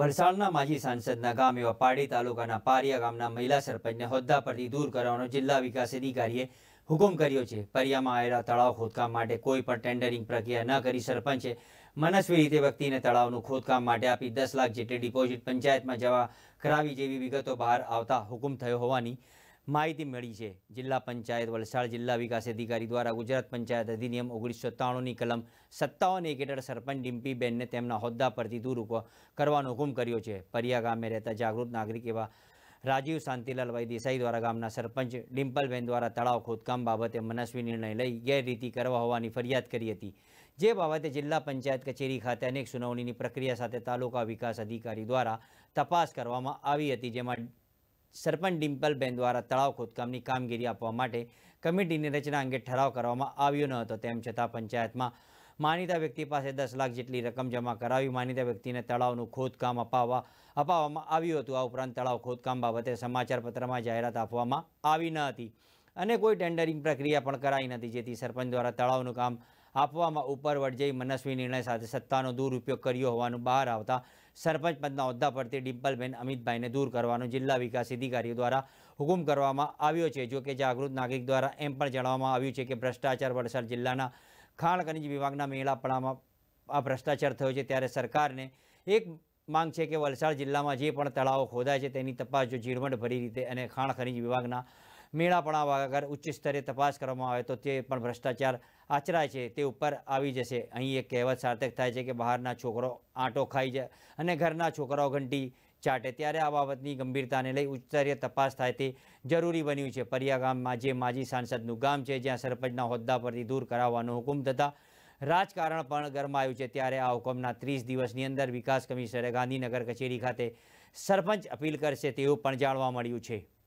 વલસાડના માજી સાંસદના ગામ એવા પાડી તાલુકાના પારિયા ગામના મહિલા સરપંચને હોદ્દા પરથી દૂર કરવાનો જિલ્લા વિકાસ અધિકારીએ હુકમ કર્યો છે પરિયામાં આવેલા તળાવ ખોદકામ માટે કોઈ પણ ટેન્ડરિંગ પ્રક્રિયા ન કરી સરપંચે મનસ્વી રીતે વ્યક્તિને તળાવનું ખોદકામ માટે આપી દસ લાખ જેટલી ડિપોઝિટ પંચાયતમાં જવા કરાવી જેવી વિગતો બહાર આવતા હુકમ થયો હોવાની માહિતી મળી છે જિલ્લા પંચાયત વલસાડ જિલ્લા વિકાસ અધિકારી દ્વારા ગુજરાત પંચાયત અધિનિયમ ઓગણીસો ત્રાણુંની કલમ સત્તાવન એક હેઠળ સરપંચ ડિમ્પીબેનને તેમના હોદ્દા પરથી દૂર કરવાનો હુકમ કર્યો છે પરિયા ગામે રહેતા જાગૃત નાગરિક એવા રાજીવ શાંતિલાલભાઈ દેસાઈ દ્વારા ગામના સરપંચ ડિમ્પલબેન દ્વારા તળાવ ખોદકામ બાબતે મનસ્વી નિર્ણય લઈ ગેરરીતિ કરવા હોવાની ફરિયાદ કરી હતી જે બાબતે જિલ્લા પંચાયત કચેરી ખાતે અનેક સુનાવણીની પ્રક્રિયા સાથે તાલુકા વિકાસ અધિકારી દ્વારા તપાસ કરવામાં આવી હતી જેમાં સરપંચ ડિમ્પલબેન દ્વારા તળાવ ખોદકામની કામગીરી આપવા માટે કમિટીની રચના અંગે ઠરાવ કરવામાં આવ્યો ન હતો તેમ છતાં પંચાયતમાં માનીતા વ્યક્તિ પાસે દસ લાખ જેટલી રકમ જમા કરાવી માનીતા વ્યક્તિને તળાવનું ખોદકામ અપાવવા અપાવવામાં આવ્યું હતું આ ઉપરાંત તળાવ ખોદકામ બાબતે સમાચારપત્રમાં જાહેરાત આપવામાં આવી ન હતી અને કોઈ ટેન્ડરિંગ પ્રક્રિયા પણ કરાઈ નથી જેથી સરપંચ દ્વારા તળાવનું કામ આપવામાં ઉપરવટ જઈ મનસ્વી નિર્ણય સાથે સત્તાનો દુરુપયોગ કર્યો હોવાનું બહાર આવતા સરપંચ પદના હોદ્દા પરથી ડિમ્પલબેન અમિતભાઈને દૂર કરવાનો જિલ્લા વિકાસ અધિકારીઓ દ્વારા હુકુમ કરવામાં આવ્યો છે જો કે જાગૃત નાગરિક દ્વારા એમ પણ જણાવવામાં આવ્યું છે કે ભ્રષ્ટાચાર વલસાડ જિલ્લાના ખાણ ખનિજ વિભાગના મેળાપણામાં આ ભ્રષ્ટાચાર થયો છે ત્યારે સરકારને એક માંગ છે કે વલસાડ જિલ્લામાં જે પણ તળાવો ખોદાય છે તેની તપાસ જો ઝીણવટ ભરી રીતે અને ખાણ ખનિજ વિભાગના મેળાપણા વગર ઉચ્ચ સ્તરે તપાસ કરવામાં આવે તો તે પણ ભ્રષ્ટાચાર આચરાય છે તે ઉપર આવી જશે અહીં એક કહેવત સાર્થક થાય છે કે બહારના છોકરો આંટો ખાઈ જાય અને ઘરના છોકરાઓ ઘંટી ચાટે ત્યારે આ બાબતની ગંભીરતાને લઈ ઉચ્ચસ્તરીય તપાસ થાય તે જરૂરી બન્યું છે પરિયા ગામમાં જે માજી સાંસદનું ગામ છે જ્યાં સરપંચના હોદ્દા પરથી દૂર કરાવવાનો હુકુમ થતાં રાજકારણ પણ ગરમાયું છે ત્યારે આ હુકમના ત્રીસ દિવસની અંદર વિકાસ કમિશનરે ગાંધીનગર કચેરી ખાતે સરપંચ અપીલ કરશે તેવું પણ જાણવા મળ્યું છે